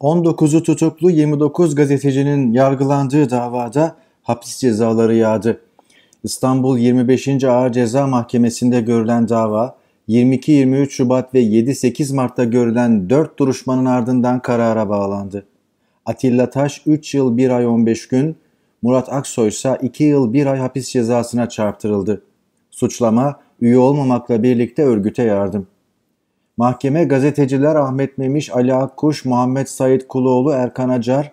19'u tutuklu 29 gazetecinin yargılandığı davada hapis cezaları yağdı. İstanbul 25. Ağır Ceza Mahkemesi'nde görülen dava 22-23 Şubat ve 7-8 Mart'ta görülen 4 duruşmanın ardından karara bağlandı. Atilla Taş 3 yıl 1 ay 15 gün, Murat Aksoy ise 2 yıl 1 ay hapis cezasına çarptırıldı. Suçlama üye olmamakla birlikte örgüte yardım. Mahkeme gazeteciler Ahmet Memiş, Ali Akkuş, Muhammed Said Kuloğlu, Erkan Acar,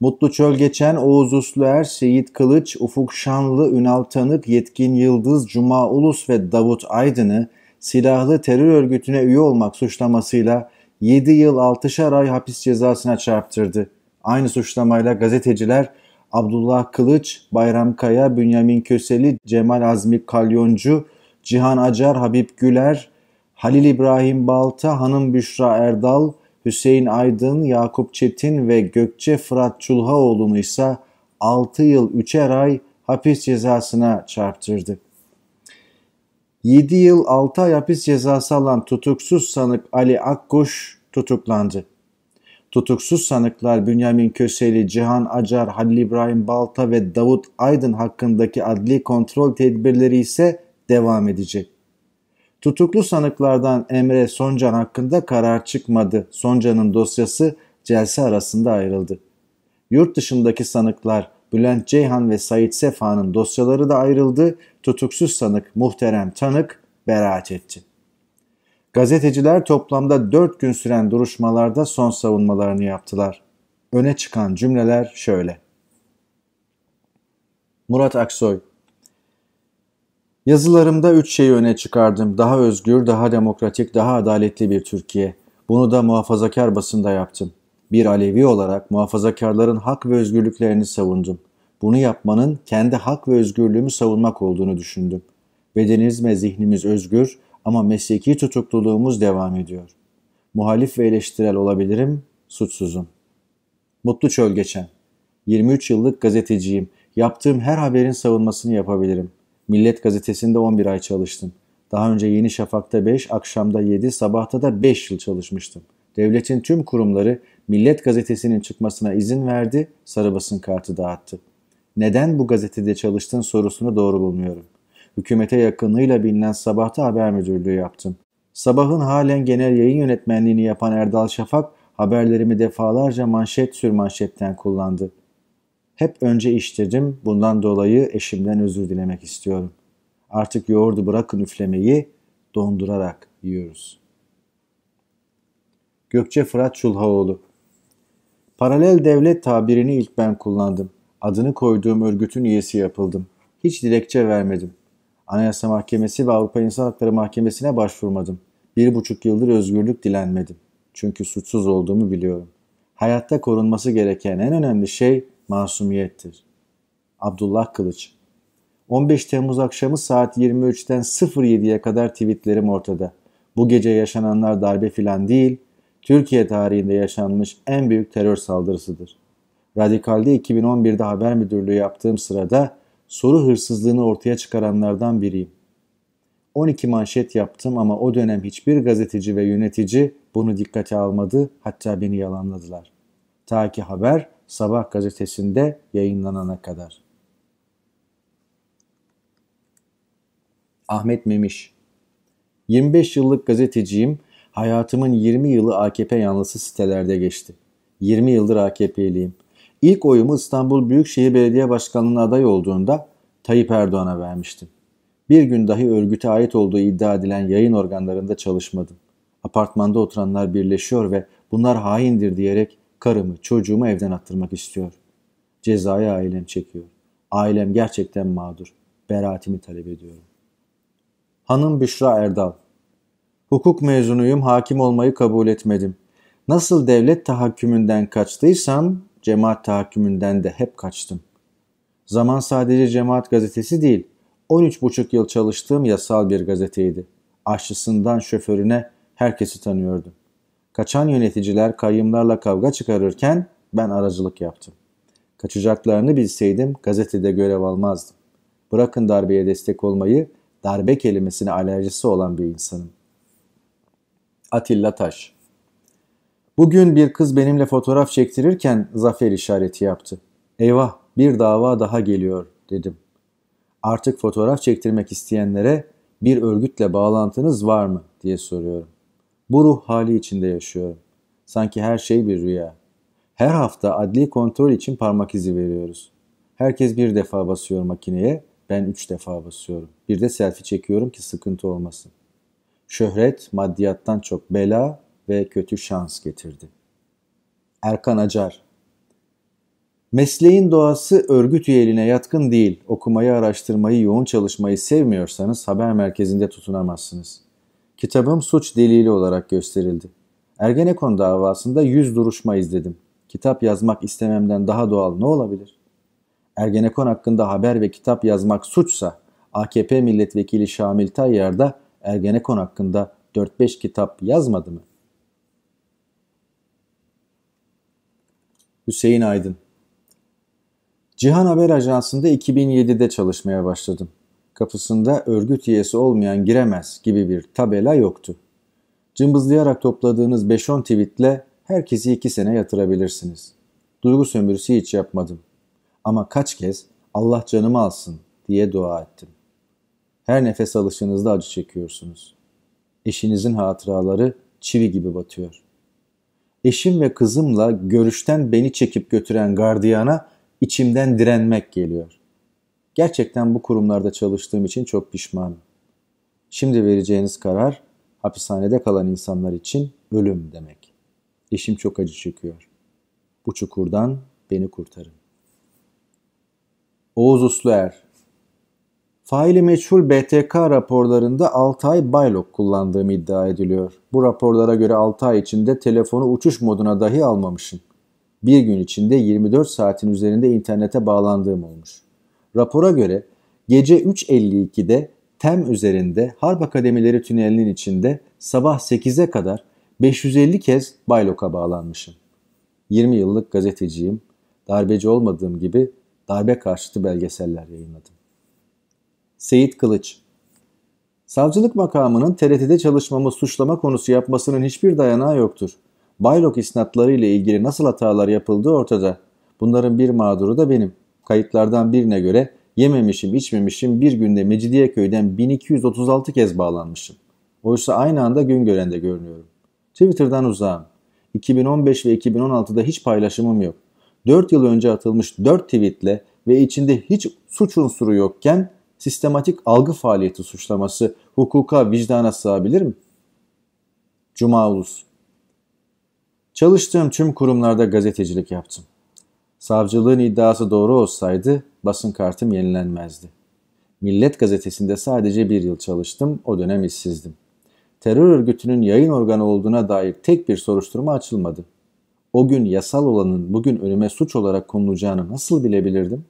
Mutlu Çölgeçen, Oğuz Usluer, Seyit Kılıç, Ufuk Şanlı, Ünal Tanık, Yetkin Yıldız, Cuma Ulus ve Davut Aydın'ı silahlı terör örgütüne üye olmak suçlamasıyla 7 yıl 6'şar ay hapis cezasına çarptırdı. Aynı suçlamayla gazeteciler Abdullah Kılıç, Bayram Kaya, Bünyamin Köseli, Cemal Azmi Kalyoncu, Cihan Acar, Habib Güler, Halil İbrahim Balta, Hanım Büşra Erdal, Hüseyin Aydın, Yakup Çetin ve Gökçe Fırat Çulhaoğlu'nu ise 6 yıl 3'er ay hapis cezasına çarptırdı. 7 yıl 6 ay hapis cezası alan tutuksuz sanık Ali Akkuş tutuklandı. Tutuksuz sanıklar Bünyamin Köseli, Cihan Acar, Halil İbrahim Balta ve Davut Aydın hakkındaki adli kontrol tedbirleri ise devam edecek. Tutuklu sanıklardan Emre Soncan hakkında karar çıkmadı. Soncan'ın dosyası celse arasında ayrıldı. Yurt dışındaki sanıklar Bülent Ceyhan ve Sait Sefa'nın dosyaları da ayrıldı. Tutuksuz sanık Muhterem Tanık beraat etti. Gazeteciler toplamda 4 gün süren duruşmalarda son savunmalarını yaptılar. Öne çıkan cümleler şöyle. Murat Aksoy Yazılarımda üç şeyi öne çıkardım. Daha özgür, daha demokratik, daha adaletli bir Türkiye. Bunu da muhafazakar basında yaptım. Bir Alevi olarak muhafazakarların hak ve özgürlüklerini savundum. Bunu yapmanın kendi hak ve özgürlüğümü savunmak olduğunu düşündüm. Bedenimiz ve zihnimiz özgür ama mesleki tutukluluğumuz devam ediyor. Muhalif ve eleştirel olabilirim, suçsuzum. Mutlu çöl geçen. 23 yıllık gazeteciyim. Yaptığım her haberin savunmasını yapabilirim. Millet Gazetesi'nde 11 ay çalıştım. Daha önce Yeni Şafak'ta 5, akşamda 7, sabahta da 5 yıl çalışmıştım. Devletin tüm kurumları Millet Gazetesi'nin çıkmasına izin verdi, sarı basın kartı dağıttı. Neden bu gazetede çalıştın sorusunu doğru bulmuyorum. Hükümete yakınlığıyla bilinen Sabah'ta haber müdürlüğü yaptım. Sabah'ın halen genel yayın yönetmenliğini yapan Erdal Şafak haberlerimi defalarca manşet sür manşetten kullandı. Hep önce iş Bundan dolayı eşimden özür dilemek istiyorum. Artık yoğurdu bırakın üflemeyi dondurarak yiyoruz. Gökçe Fırat Çulhaoğlu Paralel devlet tabirini ilk ben kullandım. Adını koyduğum örgütün üyesi yapıldım. Hiç dilekçe vermedim. Anayasa Mahkemesi ve Avrupa İnsan Hakları Mahkemesi'ne başvurmadım. Bir buçuk yıldır özgürlük dilenmedim. Çünkü suçsuz olduğumu biliyorum. Hayatta korunması gereken en önemli şey masumiyettir. Abdullah Kılıç 15 Temmuz akşamı saat 23'ten 07'ye kadar tweetlerim ortada. Bu gece yaşananlar darbe filan değil, Türkiye tarihinde yaşanmış en büyük terör saldırısıdır. Radikal'de 2011'de haber müdürlüğü yaptığım sırada soru hırsızlığını ortaya çıkaranlardan biriyim. 12 manşet yaptım ama o dönem hiçbir gazeteci ve yönetici bunu dikkate almadı hatta beni yalanladılar. Ta ki haber Sabah gazetesinde yayınlanana kadar. Ahmet Memiş 25 yıllık gazeteciyim. Hayatımın 20 yılı AKP yanlısı sitelerde geçti. 20 yıldır AKP'liyim. İlk oyumu İstanbul Büyükşehir Belediye Başkanlığı'na aday olduğunda Tayyip Erdoğan'a vermiştim. Bir gün dahi örgüte ait olduğu iddia edilen yayın organlarında çalışmadım. Apartmanda oturanlar birleşiyor ve bunlar haindir diyerek Karımı, çocuğumu evden attırmak istiyor. Cezayı ailem çekiyor. Ailem gerçekten mağdur. Beraatimi talep ediyorum. Hanım Büşra Erdal Hukuk mezunuyum, hakim olmayı kabul etmedim. Nasıl devlet tahakkümünden kaçtıysam, cemaat tahakkümünden de hep kaçtım. Zaman sadece cemaat gazetesi değil, 13,5 yıl çalıştığım yasal bir gazeteydi. Aşçısından şoförüne herkesi tanıyordum. Kaçan yöneticiler kayyımlarla kavga çıkarırken ben aracılık yaptım. Kaçacaklarını bilseydim gazetede görev almazdım. Bırakın darbeye destek olmayı, darbe kelimesine alerjisi olan bir insanım. Atilla Taş Bugün bir kız benimle fotoğraf çektirirken zafer işareti yaptı. Eyvah bir dava daha geliyor dedim. Artık fotoğraf çektirmek isteyenlere bir örgütle bağlantınız var mı diye soruyorum. Bu ruh hali içinde yaşıyorum. Sanki her şey bir rüya. Her hafta adli kontrol için parmak izi veriyoruz. Herkes bir defa basıyor makineye, ben üç defa basıyorum. Bir de selfie çekiyorum ki sıkıntı olmasın. Şöhret maddiyattan çok bela ve kötü şans getirdi. Erkan Acar Mesleğin doğası örgüt üyeliğine yatkın değil. Okumayı, araştırmayı, yoğun çalışmayı sevmiyorsanız haber merkezinde tutunamazsınız. Kitabım suç delili olarak gösterildi. Ergenekon davasında yüz duruşma izledim. Kitap yazmak istememden daha doğal ne olabilir? Ergenekon hakkında haber ve kitap yazmak suçsa AKP milletvekili Şamil Tayyar da Ergenekon hakkında 4-5 kitap yazmadı mı? Hüseyin Aydın Cihan Haber Ajansı'nda 2007'de çalışmaya başladım kapısında örgüt üyesi olmayan giremez gibi bir tabela yoktu. Cımbızlayarak topladığınız 5-10 tweetle herkesi 2 sene yatırabilirsiniz. Duygu sömürüsü hiç yapmadım. Ama kaç kez Allah canımı alsın diye dua ettim. Her nefes alışınızda acı çekiyorsunuz. Eşinizin hatıraları çivi gibi batıyor. Eşim ve kızımla görüşten beni çekip götüren gardiyana içimden direnmek geliyor. Gerçekten bu kurumlarda çalıştığım için çok pişmanım. Şimdi vereceğiniz karar hapishanede kalan insanlar için ölüm demek. Eşim çok acı çekiyor. Bu çukurdan beni kurtarın. Oğuz Usluer Faili meçhul BTK raporlarında Altay Baylok kullandığım iddia ediliyor. Bu raporlara göre 6 ay içinde telefonu uçuş moduna dahi almamışım. Bir gün içinde 24 saatin üzerinde internete bağlandığım olmuş. Rapora göre gece 3.52'de TEM üzerinde Harp Akademileri tünelinin içinde sabah 8'e kadar 550 kez Baylok'a bağlanmışım. 20 yıllık gazeteciyim. Darbeci olmadığım gibi darbe karşıtı belgeseller yayınladım. Seyit Kılıç Savcılık makamının TRT'de çalışmamı suçlama konusu yapmasının hiçbir dayanağı yoktur. Baylok isnatları ile ilgili nasıl hatalar yapıldığı ortada. Bunların bir mağduru da benim.'' Kayıtlardan birine göre yememişim içmemişim bir günde Mecidiyeköy'den 1236 kez bağlanmışım. Oysa aynı anda gün görende görünüyorum. Twitter'dan uzağım. 2015 ve 2016'da hiç paylaşımım yok. 4 yıl önce atılmış 4 tweetle ve içinde hiç suç unsuru yokken sistematik algı faaliyeti suçlaması hukuka vicdana sığabilir mi? Cuma Ulus Çalıştığım tüm kurumlarda gazetecilik yaptım. Savcılığın iddiası doğru olsaydı basın kartım yenilenmezdi. Millet gazetesinde sadece bir yıl çalıştım, o dönem işsizdim. Terör örgütünün yayın organı olduğuna dair tek bir soruşturma açılmadı. O gün yasal olanın bugün önüme suç olarak konulacağını nasıl bilebilirdim?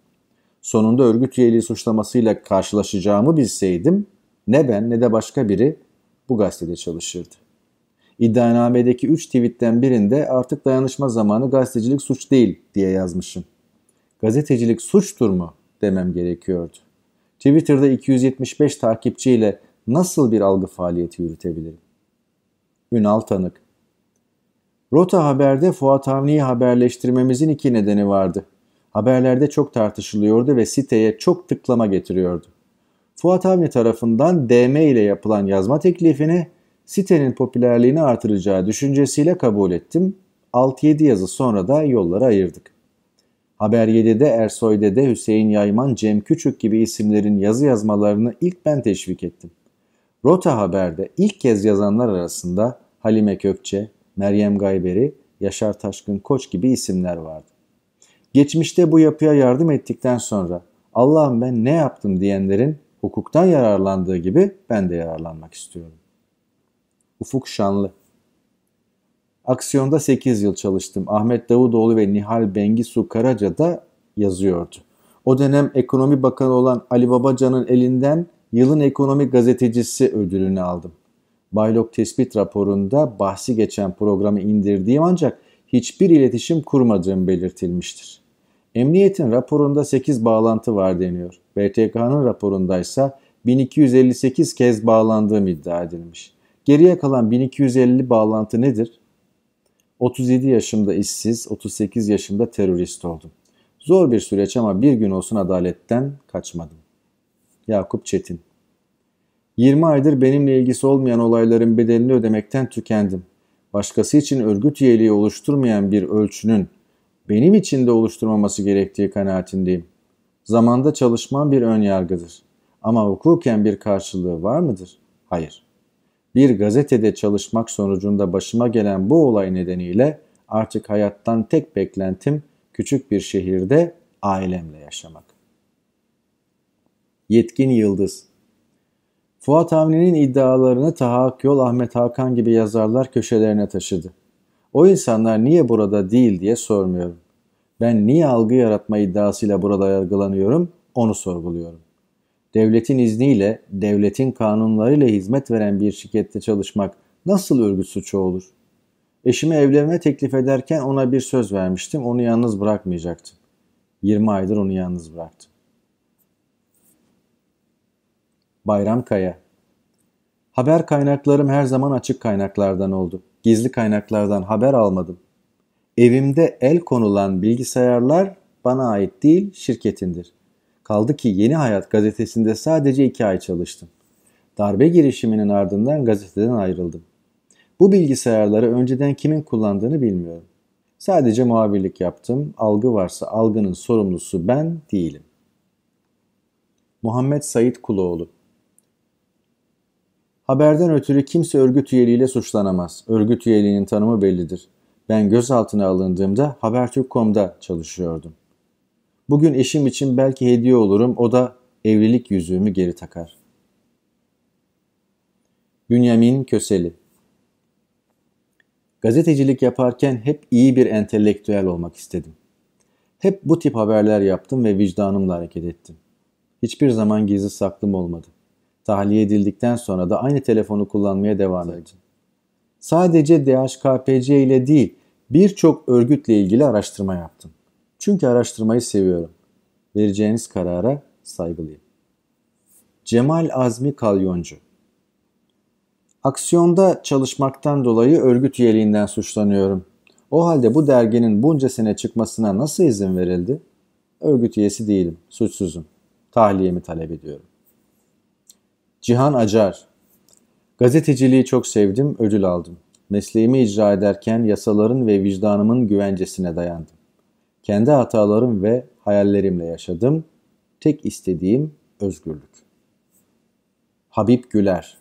Sonunda örgüt üyeliği suçlamasıyla karşılaşacağımı bilseydim ne ben ne de başka biri bu gazetede çalışırdı. İddianamedeki 3 tweetten birinde artık dayanışma zamanı gazetecilik suç değil diye yazmışım. Gazetecilik suçtur mu demem gerekiyordu. Twitter'da 275 takipçiyle nasıl bir algı faaliyeti yürütebilirim? Ünal Tanık Rota Haber'de Fuat Avni'yi haberleştirmemizin iki nedeni vardı. Haberlerde çok tartışılıyordu ve siteye çok tıklama getiriyordu. Fuat Avni tarafından DM ile yapılan yazma teklifini sitenin popülerliğini artıracağı düşüncesiyle kabul ettim. 6-7 yazı sonra da yollara ayırdık. Haber 7'de Ersoy de Hüseyin Yayman, Cem Küçük gibi isimlerin yazı yazmalarını ilk ben teşvik ettim. Rota Haber'de ilk kez yazanlar arasında Halime Kökçe, Meryem Gayberi, Yaşar Taşkın Koç gibi isimler vardı. Geçmişte bu yapıya yardım ettikten sonra Allah'ım ben ne yaptım diyenlerin hukuktan yararlandığı gibi ben de yararlanmak istiyorum. Ufuk Şanlı. Aksiyonda 8 yıl çalıştım. Ahmet Davutoğlu ve Nihal Bengisu Karaca da yazıyordu. O dönem ekonomi bakanı olan Ali Babacan'ın elinden yılın ekonomi gazetecisi ödülünü aldım. Baylok tespit raporunda bahsi geçen programı indirdiğim ancak hiçbir iletişim kurmadığım belirtilmiştir. Emniyetin raporunda 8 bağlantı var deniyor. BTK'nın raporundaysa 1258 kez bağlandığım iddia edilmiş. Geriye kalan 1250 bağlantı nedir? 37 yaşımda işsiz, 38 yaşımda terörist oldum. Zor bir süreç ama bir gün olsun adaletten kaçmadım. Yakup Çetin 20 aydır benimle ilgisi olmayan olayların bedelini ödemekten tükendim. Başkası için örgüt üyeliği oluşturmayan bir ölçünün benim için de oluşturmaması gerektiği kanaatindeyim. Zamanda çalışmam bir ön yargıdır. Ama hukuken bir karşılığı var mıdır? Hayır. Bir gazetede çalışmak sonucunda başıma gelen bu olay nedeniyle artık hayattan tek beklentim küçük bir şehirde ailemle yaşamak. Yetkin Yıldız Fuat Avni'nin iddialarını Taha Yol Ahmet Hakan gibi yazarlar köşelerine taşıdı. O insanlar niye burada değil diye sormuyorum. Ben niye algı yaratma iddiasıyla burada yargılanıyorum onu sorguluyorum devletin izniyle, devletin kanunlarıyla hizmet veren bir şirkette çalışmak nasıl örgüt suçu olur? Eşime evlenme teklif ederken ona bir söz vermiştim. Onu yalnız bırakmayacaktım. 20 aydır onu yalnız bıraktım. Bayram Kaya Haber kaynaklarım her zaman açık kaynaklardan oldu. Gizli kaynaklardan haber almadım. Evimde el konulan bilgisayarlar bana ait değil, şirketindir. Kaldı ki Yeni Hayat gazetesinde sadece iki ay çalıştım. Darbe girişiminin ardından gazeteden ayrıldım. Bu bilgisayarları önceden kimin kullandığını bilmiyorum. Sadece muhabirlik yaptım. Algı varsa algının sorumlusu ben değilim. Muhammed Said Kuloğlu Haberden ötürü kimse örgüt üyeliğiyle suçlanamaz. Örgüt üyeliğinin tanımı bellidir. Ben gözaltına alındığımda Habertürk.com'da çalışıyordum. Bugün eşim için belki hediye olurum, o da evlilik yüzüğümü geri takar. Bünyamin Köseli Gazetecilik yaparken hep iyi bir entelektüel olmak istedim. Hep bu tip haberler yaptım ve vicdanımla hareket ettim. Hiçbir zaman gizli saklım olmadı. Tahliye edildikten sonra da aynı telefonu kullanmaya devam ettim. Sadece DHKPC ile değil birçok örgütle ilgili araştırma yaptım. Çünkü araştırmayı seviyorum. Vereceğiniz karara saygılıyım. Cemal Azmi Kalyoncu Aksiyonda çalışmaktan dolayı örgüt üyeliğinden suçlanıyorum. O halde bu derginin bunca sene çıkmasına nasıl izin verildi? Örgüt üyesi değilim, suçsuzum. Tahliyemi talep ediyorum. Cihan Acar Gazeteciliği çok sevdim, ödül aldım. Mesleğimi icra ederken yasaların ve vicdanımın güvencesine dayandım. Kendi hatalarım ve hayallerimle yaşadım. Tek istediğim özgürlük. Habib Güler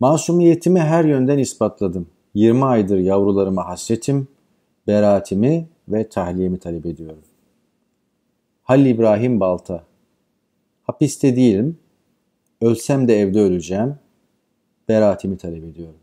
Masumiyetimi her yönden ispatladım. 20 aydır yavrularıma hasretim, beraatimi ve tahliyemi talep ediyorum. Halil İbrahim Balta Hapiste değilim, ölsem de evde öleceğim, beraatimi talep ediyorum.